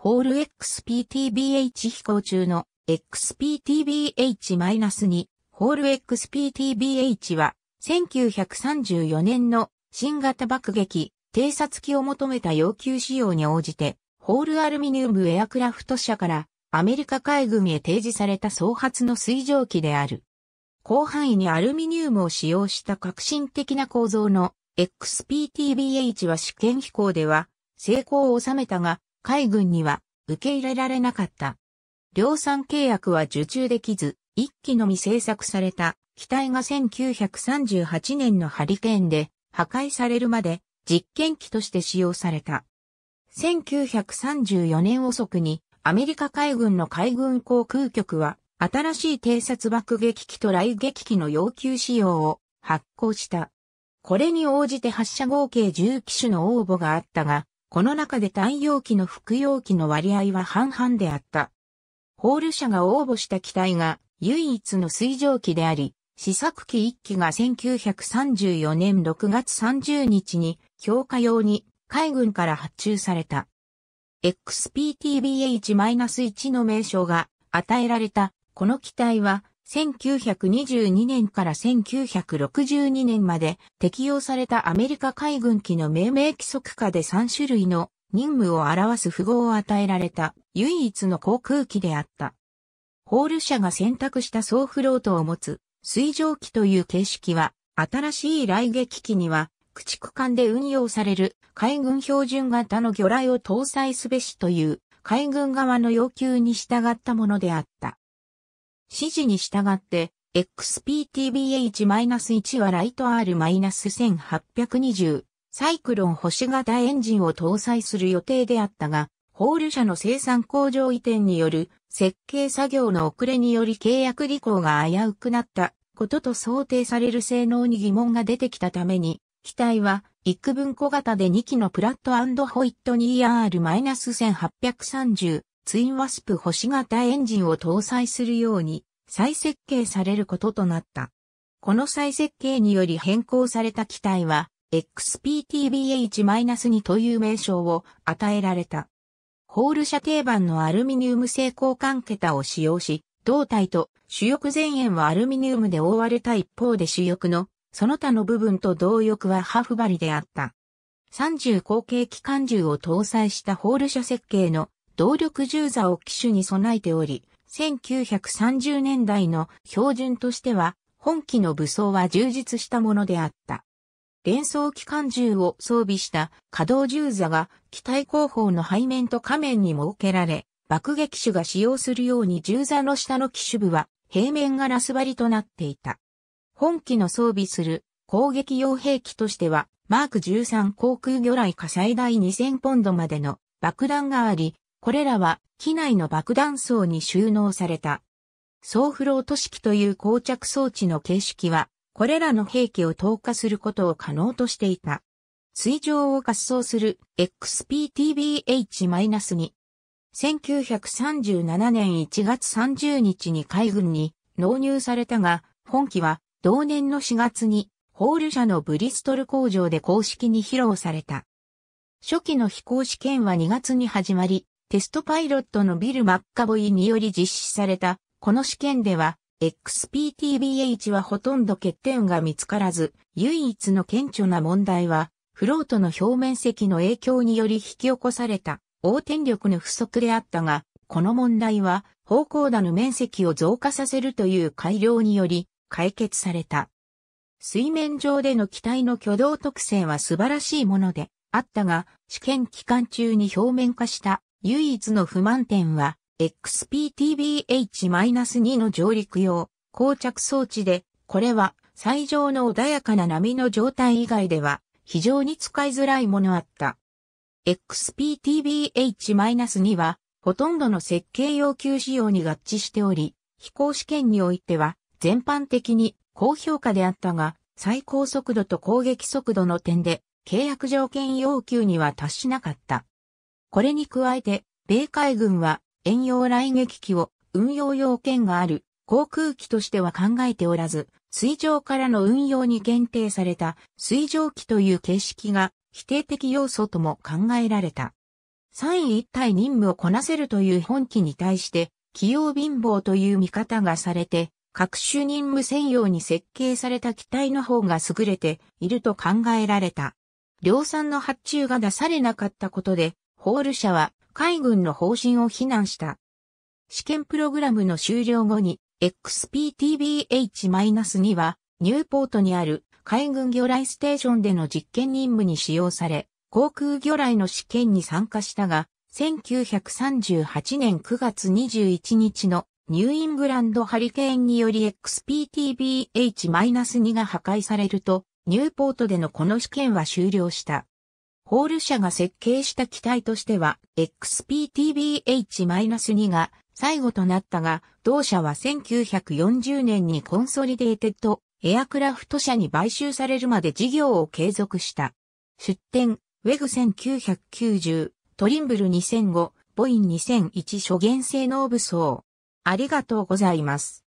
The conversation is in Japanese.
ホール XPTBH 飛行中の XPTBH-2 ホール XPTBH は1934年の新型爆撃、偵察機を求めた要求仕様に応じて、ホールアルミニウムエアクラフト社からアメリカ海軍へ提示された総発の水蒸気である。広範囲にアルミニウムを使用した革新的な構造の XPTBH は試験飛行では成功を収めたが、海軍には受け入れられなかった。量産契約は受注できず、一機のみ製作された機体が1938年のハリケーンで破壊されるまで実験機として使用された。1934年遅くにアメリカ海軍の海軍航空局は新しい偵察爆撃機と雷撃機の要求仕様を発行した。これに応じて発射合計10機種の応募があったが、この中で単容機の副容機の割合は半々であった。ホール社が応募した機体が唯一の水蒸気であり、試作機1機が1934年6月30日に強化用に海軍から発注された。XPTBH-1 の名称が与えられたこの機体は1922年から1962年まで適用されたアメリカ海軍機の命名規則下で3種類の任務を表す符号を与えられた唯一の航空機であった。ホール社が選択した総フロートを持つ水蒸気という形式は新しい雷撃機には駆逐艦で運用される海軍標準型の魚雷を搭載すべしという海軍側の要求に従ったものであった。指示に従って、XPTBH-1 はライト R-1820 サイクロン星型エンジンを搭載する予定であったが、ホール社の生産工場移転による設計作業の遅れにより契約履行が危うくなったことと想定される性能に疑問が出てきたために、機体は幾分小型で2機のプラットホイットニー R-1830 ツインワスプ星型エンジンを搭載するように再設計されることとなった。この再設計により変更された機体は XPTBH-2 という名称を与えられた。ホール射程板のアルミニウム製交換桁を使用し、胴体と主翼前縁はアルミニウムで覆われた一方で主翼のその他の部分と同翼はハフバリであった。30口径機関銃を搭載したホール車設計の動力銃座を機種に備えており、1930年代の標準としては、本機の武装は充実したものであった。連装機関銃を装備した可動銃座が機体後方の背面と下面に設けられ、爆撃手が使用するように銃座の下の機種部は平面ガラス張りとなっていた。本機の装備する攻撃用兵器としては、マーク13航空魚雷火災第2000ポンドまでの爆弾があり、これらは機内の爆弾層に収納された。総フロート式という膠着装置の形式は、これらの兵器を投下することを可能としていた。水上を滑走する XPTBH-2。1937年1月30日に海軍に納入されたが、本機は同年の4月にホール社のブリストル工場で公式に披露された。初期の飛行試験は2月に始まり、テストパイロットのビル・マッカボイにより実施された、この試験では、XPTBH はほとんど欠点が見つからず、唯一の顕著な問題は、フロートの表面積の影響により引き起こされた、応点力の不足であったが、この問題は、方向打の面積を増加させるという改良により、解決された。水面上での機体の挙動特性は素晴らしいもので、あったが、試験期間中に表面化した唯一の不満点は、XPTBH-2 の上陸用、膠着装置で、これは、最上の穏やかな波の状態以外では、非常に使いづらいものあった。XPTBH-2 は、ほとんどの設計要求仕様に合致しており、飛行試験においては、全般的に高評価であったが、最高速度と攻撃速度の点で、契約条件要求には達しなかった。これに加えて、米海軍は遠洋来撃機を運用要件がある航空機としては考えておらず、水上からの運用に限定された水上機という形式が否定的要素とも考えられた。3位一体任務をこなせるという本機に対して、器用貧乏という見方がされて、各種任務専用に設計された機体の方が優れていると考えられた。量産の発注が出されなかったことで、ホール社は海軍の方針を非難した。試験プログラムの終了後に XPTBH-2 はニューポートにある海軍魚雷ステーションでの実験任務に使用され、航空魚雷の試験に参加したが、1938年9月21日のニューイングランドハリケーンにより XPTBH-2 が破壊されると、ニューポートでのこの試験は終了した。ホール社が設計した機体としては XPTBH-2 が最後となったが、同社は1940年にコンソリデーテッドエアクラフト社に買収されるまで事業を継続した。出展、ウェグ1990、トリンブル2005、ボイン2001初言性能武装。ありがとうございます。